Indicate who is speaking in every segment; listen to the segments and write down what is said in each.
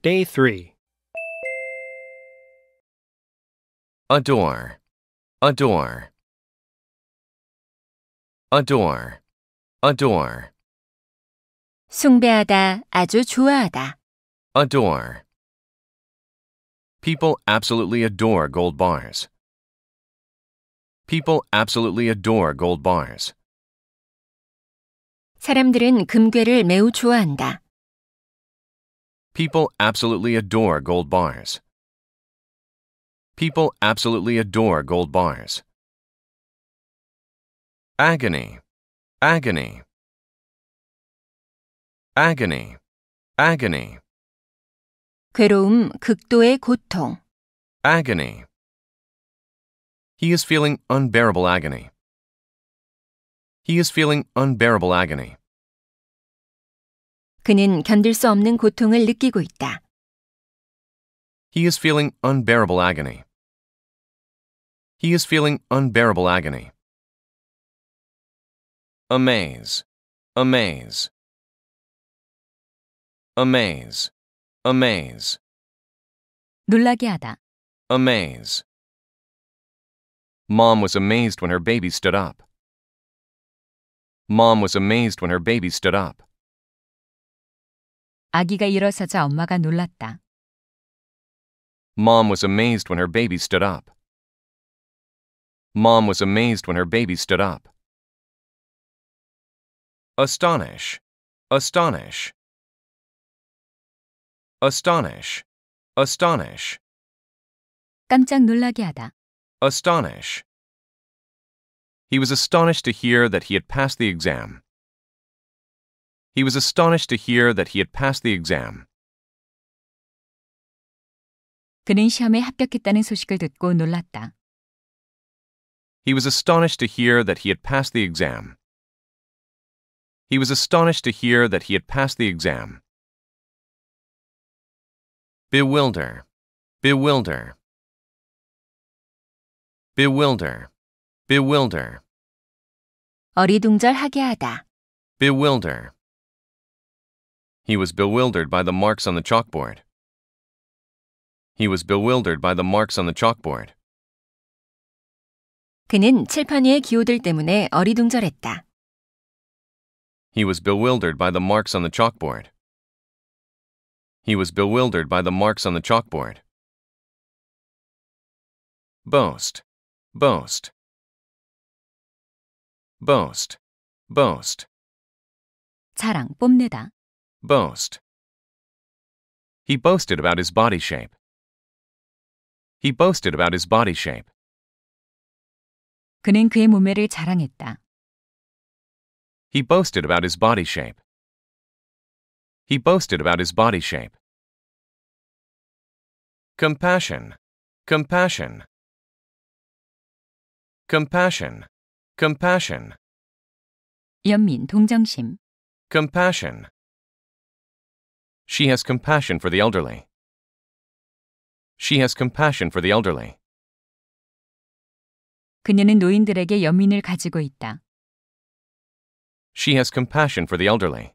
Speaker 1: Day 3 Adore, adore, adore, adore, 숭배하다, 아주 좋아하다. adore. People absolutely adore gold bars. People absolutely adore gold bars. 사람들은 금괴를 매우 좋아한다. People absolutely adore gold bars. People absolutely adore gold bars. Agony, agony, agony, agony. 괴로움, 극도의 고통. Agony. He is feeling unbearable agony. He is feeling unbearable agony. 그는 견딜 수 없는 고통을 느끼고 있다. He is feeling unbearable agony. He is feeling unbearable agony. Amaze, amaze, amaze, amaze. 놀라게 하다. Amaze. Mom was amazed when her baby stood up. Mom was amazed when her baby stood up. 아기가 일어서자 엄마가 놀랐다. Mom was amazed when her baby stood up. Mom was amazed when her baby stood up. Astonish. Astonish. Astonish. Astonish. 깜짝 놀라게 하다. Astonish. He was astonished to hear that he had passed the exam. He was astonished to hear that he had passed the exam. 그는 시험에 합격했다는 소식을 듣고 놀랐다. He was astonished to hear that he had passed the exam. He was astonished to hear that he had passed the exam. Bewilder, bewilder, bewilder, bewilder. 어리둥절하게 하다. bewilder. He was bewildered by the marks on the chalkboard. He was bewildered by the marks on the chalkboard. 그는 칠판 위의 기호들 때문에 어리둥절했다. He was bewildered by the marks on the chalkboard. He was bewildered by the marks on the chalkboard. Boast, boast, boast, boast. 자랑, 뽐내다. Boast. He boasted about his body shape. He boasted about his body shape. 그는 그의 몸매를 자랑했다. He boasted about his body shape. He boasted about his body shape. Compassion. Compassion. Compassion. Compassion. 연민, 동정심. Compassion. She has compassion for the elderly. She has compassion for the elderly. 그녀는 노인들에게 연민을 가지고 있다. She has compassion for the elderly.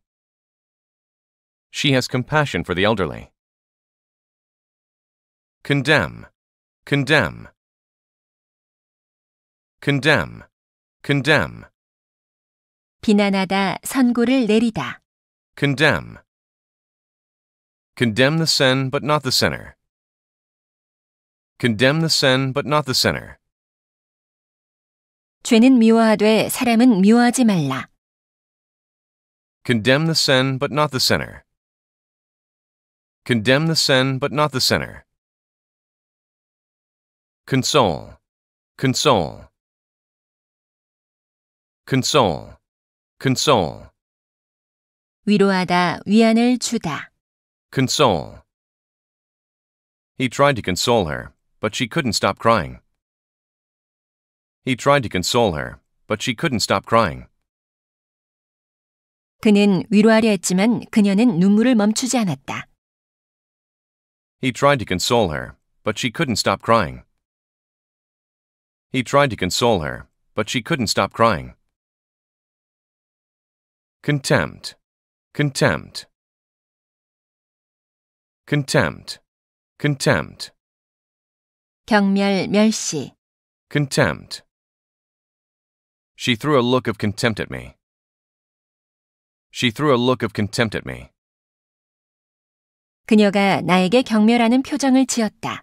Speaker 1: She has compassion for the elderly. Condemn. Condemn. Condemn. Condemn. 비난하다, 선고를 내리다. Condemn. Condemn the sin, but not the sinner. Condemn the sin, but not the sinner. 죄는 미워하되 사람은 미워하지 말라. Condemn the sin, but not the sinner. Condemn the sin, but not the sinner. Console, console, console, console. 위로하다, 위안을 주다. Console. He tried to console her, but she couldn't stop crying. He tried to console her, but she couldn't stop crying. 그는 위로하려 했지만 그녀는 눈물을 멈추지 않았다. He tried to console her, but she couldn't stop crying. He tried to console her, but she couldn't stop crying. Contempt. Contempt contempt, contempt. 경멸, 멸시. Contempt. She threw a look of contempt at me. She threw a look of contempt at me. 그녀가 나에게 경멸하는 표정을 지었다.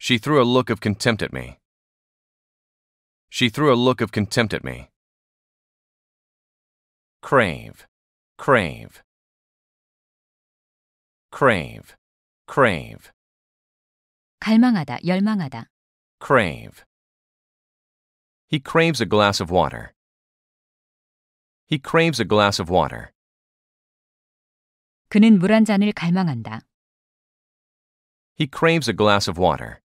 Speaker 1: She threw a look of contempt at me. She threw a look of contempt at me. Crave, crave crave, crave. 갈망하다, 열망하다. crave. He craves a glass of water. He craves a glass of water. 그는 물 한 잔을 갈망한다. He craves a glass of water.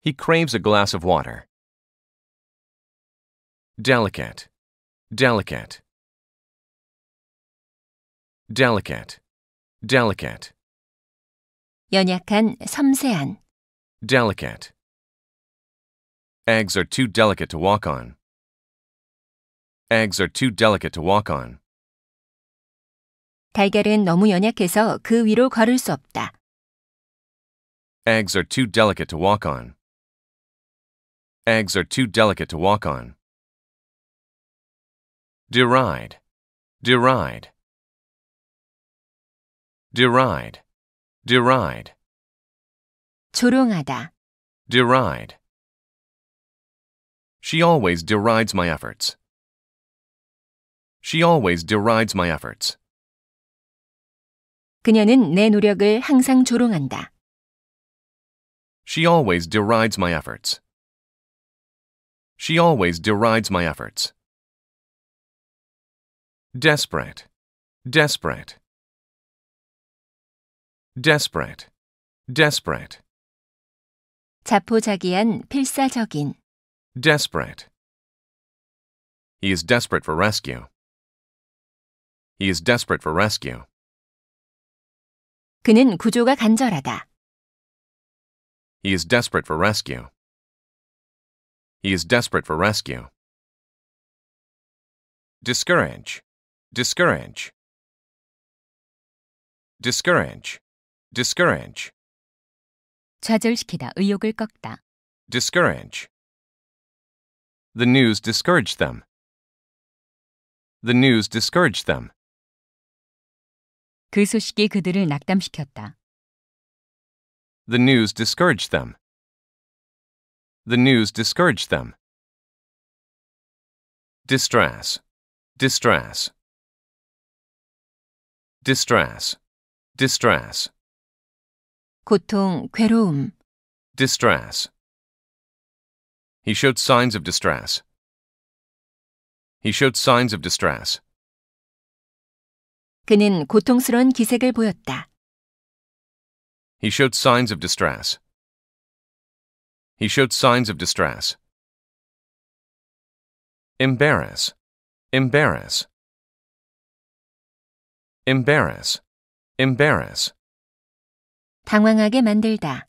Speaker 1: He craves a glass of water. Delicate. Delicate. Delicate delicate, 연약한, 섬세한, delicate. Eggs are too delicate to walk on. Eggs are too delicate to walk on. 달걀은 너무 연약해서 그 위로 걸을 수 없다. Eggs are too delicate to walk on. Eggs are too delicate to walk on. Deride. Deride deride, deride. 조롱하다. deride. She always derides my efforts. She always derides my efforts. 그녀는 내 노력을 항상 조롱한다. She always derides my efforts. She always derides my efforts. Desperate. Desperate desperate, desperate. 자포자기한 필사적인 desperate. He is desperate for rescue. He is desperate for rescue. 그는 구조가 간절하다. He is desperate for rescue. He is desperate for rescue. Discourage. Discourage. Discourage discourage 좌절시키다 의욕을 꺾다 discourage The news discouraged them. The news discouraged them. 그 소식이 그들을 낙담시켰다. The news discouraged them. The news discouraged them. Distress. Distress. Distress. Distress. 고통, 괴로움. distress. He showed signs of distress. He showed signs of distress. 그는 고통스러운 기색을 보였다. He showed signs of distress. He showed signs of distress. Embarrass. Embarrass. Embarrass. Embarrass. 당황하게 만들다.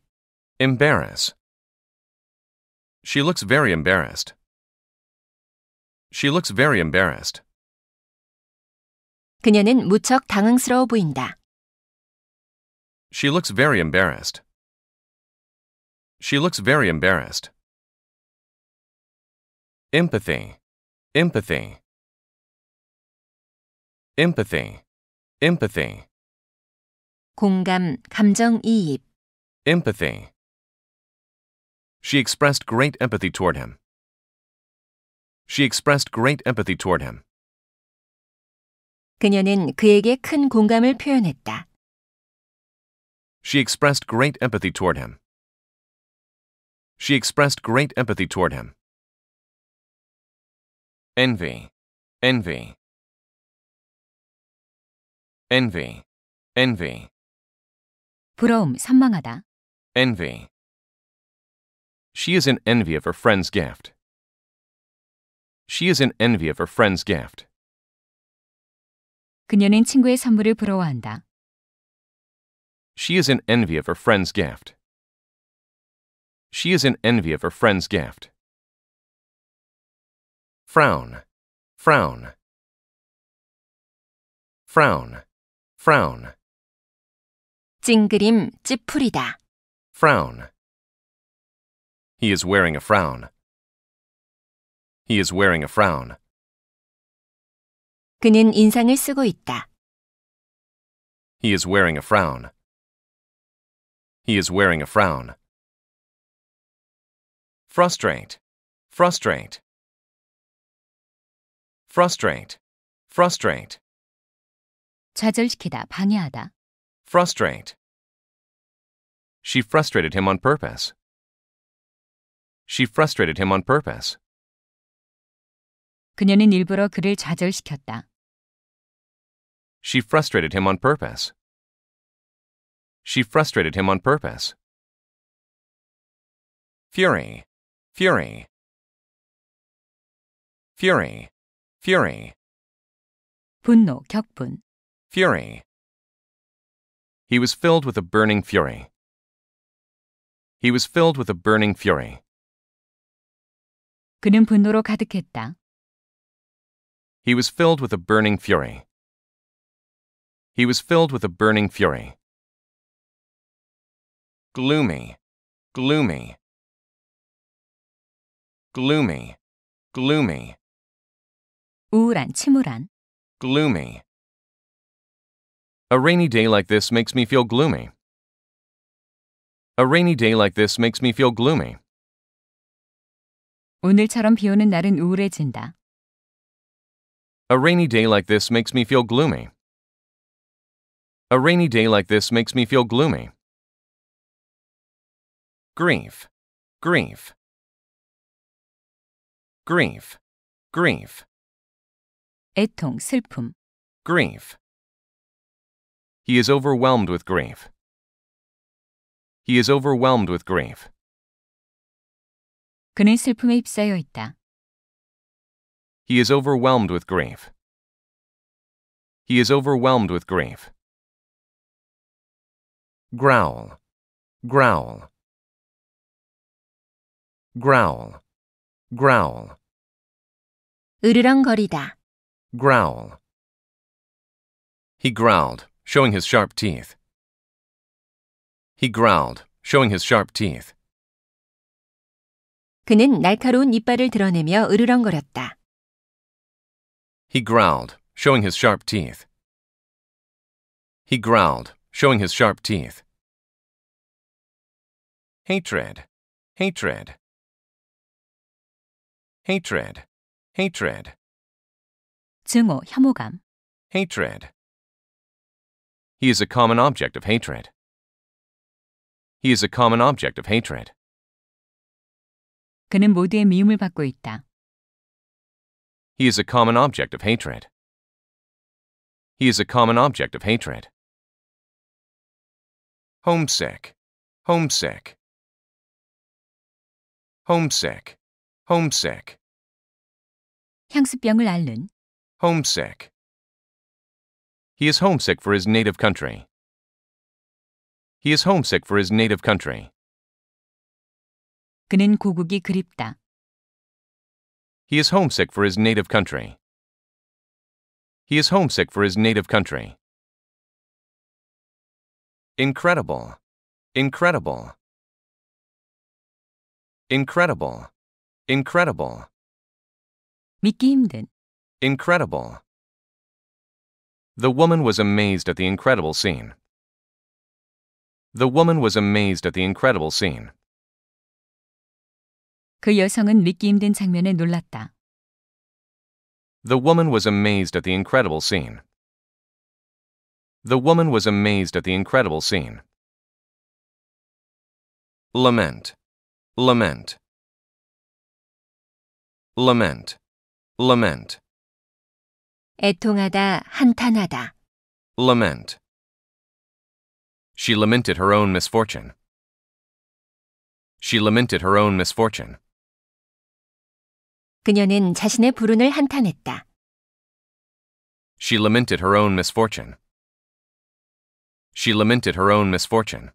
Speaker 1: Embarrass. She looks very embarrassed. She looks very embarrassed. 그녀는 무척 당황스러워 보인다. She looks very embarrassed. She looks very embarrassed. Empathy. Empathy. Empathy. Empathy. 공감, 감정이입. Empathy. She expressed great empathy toward him. She expressed great empathy toward him. 그녀는 그에게 큰 공감을 표현했다. She expressed great empathy toward him. She expressed great empathy toward him. Envy. Envy. Envy. Envy. 부러움, 선망하다. Envy. She is in envy of her friend's gift. She is in envy of her friend's gift. 그녀는 친구의 선물을 부러워한다. She is in envy of her friend's gift. She is in envy of her friend's gift. Frown, frown, frown, frown. 찡그림, 찌푸리다. frown. He is wearing a frown. He is wearing a frown. 그는 인상을 쓰고 있다. He is wearing a frown. He is wearing a frown. frustrate, frustrate, frustrate, frustrate. 좌절시키다, 방해하다. Frustrate. She frustrated him on purpose. She frustrated him on purpose. 그녀는 일부러 그를 좌절시켰다. She frustrated him on purpose. She frustrated him on purpose. Fury. Fury. Fury. Fury. 분노, 격분. Fury. He was filled with a burning fury. He was filled with a burning fury. 그는 분노로 가득했다. He was filled with a burning fury. He was filled with a burning fury. Gloomy, gloomy, gloomy, gloomy. 우울한, 침울한. Gloomy, a rainy day like this makes me feel gloomy. A rainy day like this makes me feel gloomy. 오늘처럼 비 오는 날은 우울해진다. A rainy day like this makes me feel gloomy. A rainy day like this makes me feel gloomy. Grief, grief, grief, grief. 애통, 슬픔. Grief, he is overwhelmed with grief. He is overwhelmed with grief. 그는 슬픔에 휩싸여 있다. He is overwhelmed with grief. He is overwhelmed with grief. Growl, growl, growl, growl. 으르렁거리다. Growl. He growled showing his sharp teeth. He growled, showing his sharp teeth. 그는 날카로운 이빨을 드러내며 으르렁거렸다. He growled, showing his sharp teeth. He growled, showing his sharp teeth. Hatred, hatred, hatred, hatred. 증오, 혐오감. hatred. He is a common object of hatred. He is a common object of hatred. 그는 모두의 미움을 받고 있다. He is a common object of hatred. He is a common object of hatred. Homesick, homesick, homesick, homesick. 향수병을 앓는 homesick, he is homesick for his native country. He is homesick for his native country. 그는 고국이 그립다. He is homesick for his native country. He is homesick for his native country. Incredible. Incredible. Incredible. Incredible. 믿기 힘든. Incredible. The woman was amazed at the incredible scene. The woman was amazed at the incredible scene. 그 여성은 믿기 힘든 장면에 놀랐다. The woman was amazed at the incredible scene. The woman was amazed at the incredible scene. Lament. Lament. Lament. Lament. 애통하다, 한탄하다. lament. She lamented her own misfortune. She lamented her own misfortune. 그녀는 자신의 불운을 한탄했다. She lamented her own misfortune. She lamented her own misfortune.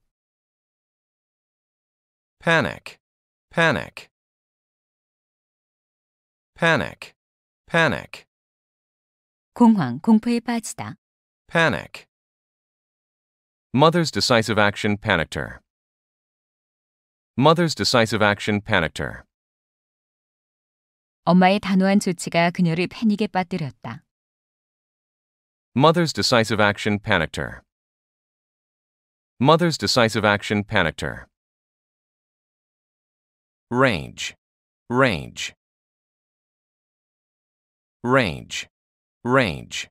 Speaker 1: Panic, panic, panic, panic. 공황, 공포에 빠지다. panic. Mother's decisive action panicked her. Mother's decisive action panicked her. 엄마의 단호한 조치가 그녀를 패닉에 빠뜨렸다. Mother's decisive action panicked her. Mother's decisive action panicked her. Range. Range. Range range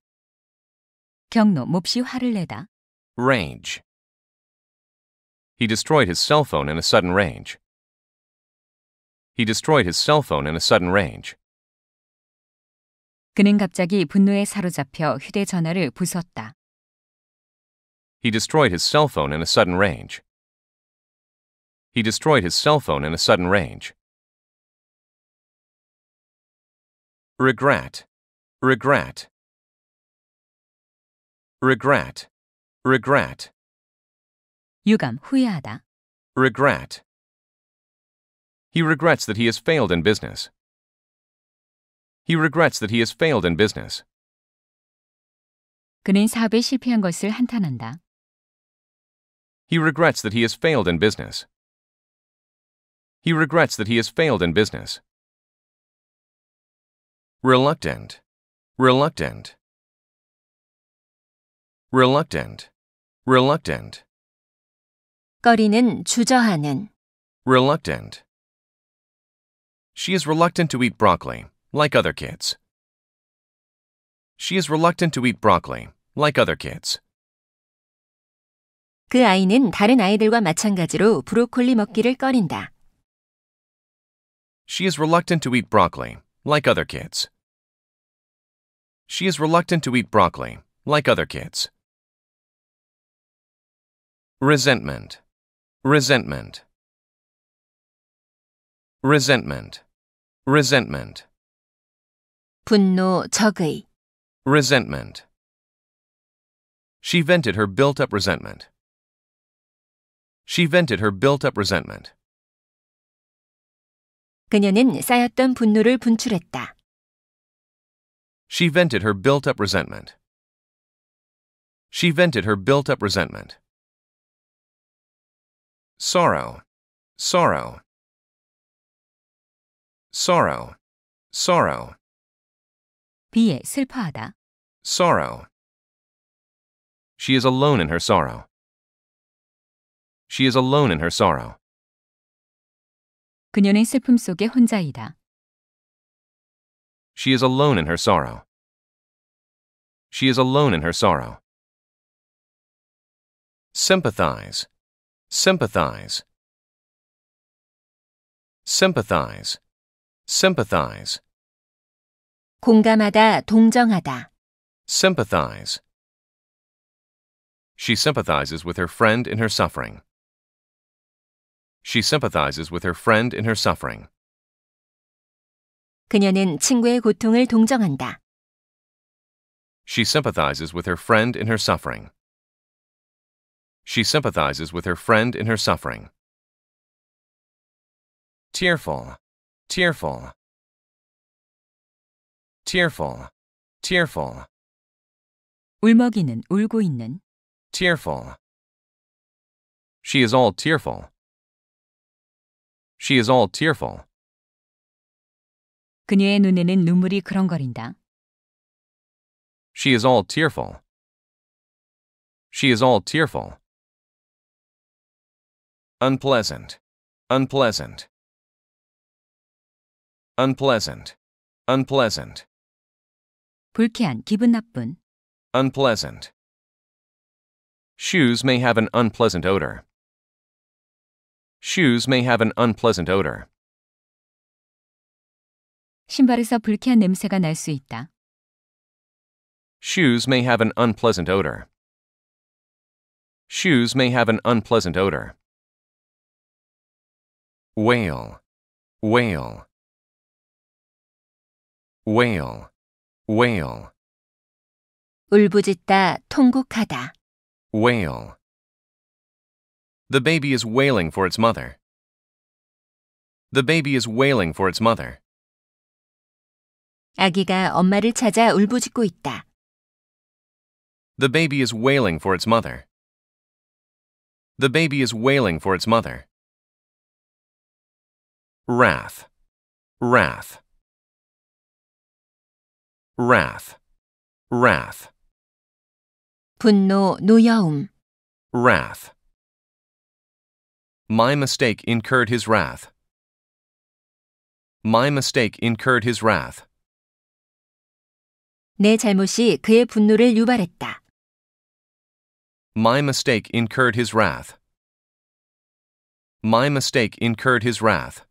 Speaker 1: 경로 몹시 화를 내다 range He destroyed his cell phone in a sudden range. He destroyed his cell phone in a sudden range. 그는 갑자기 분노에 사로잡혀 휴대전화를 부쉈다. He destroyed his cell phone in a sudden range. He destroyed his cell phone in a sudden range. Regret regret regret regret 유감 후회하다 regret He regrets that he has failed in business. He regrets that he has failed in business. 그는 사업에 실패한 것을 한탄한다. He regrets that he has failed in business. He regrets that he has failed in business. Reluctant reluctant reluctant reluctant 꺼리는 주저하는 reluctant She is reluctant to eat broccoli like other kids She is reluctant to eat broccoli like other kids 그 아이는 다른 아이들과 마찬가지로 브로콜리 먹기를 꺼린다. She is reluctant to eat broccoli like other kids. She is reluctant to eat broccoli, like other kids. Resentment. Resentment. Resentment. Resentment. 분노 적의. Resentment. She vented her built-up resentment. She vented her built-up resentment. 그녀는 쌓였던 분노를 분출했다. She vented her built up resentment. She vented her built up resentment. Sorrow, sorrow, sorrow, sorrow. 비에 슬퍼하다. Sorrow. She is alone in her sorrow. She is alone in her sorrow. 그녀는 슬픔 속에 혼자이다. She is alone in her sorrow. She is alone in her sorrow. Sympathize. Sympathize. Sympathize. Sympathize. 공감하다, 동정하다. Sympathize. She sympathizes with her friend in her suffering. She sympathizes with her friend in her suffering. 그녀는 친구의 고통을 동정한다. She sympathizes with her friend in her suffering. She sympathizes with her friend in her suffering. Tearful, tearful, tearful, tearful. 울먹이는 울고 있는 tearful. She is all tearful. She is all tearful. 그녀의 눈에는 눈물이 그렁거린다. She is all tearful. She is all tearful. Unpleasant. Unpleasant. Unpleasant. Unpleasant. 불쾌한, 기분 나쁜. Unpleasant. Shoes may have an unpleasant odor. Shoes may have an unpleasant odor. 신발에서 불쾌한 냄새가 날 수 있다. Shoes may have an unpleasant odor. Shoes may have an unpleasant odor. Wail, wail, wail, wail. 울부짖다, 통곡하다. Wail. The baby is wailing for its mother. The baby is wailing for its mother. 아기가 엄마를 찾아 울부짖고 있다. The baby is wailing for its mother. The baby is wailing for its mother. Wrath. Wrath. Wrath. Wrath. 분노, 노여움. Wrath. My mistake incurred his wrath. My mistake incurred his wrath. 내 잘못이 그의 분노를 유발했다. My mistake incurred his wrath. My mistake incurred his wrath.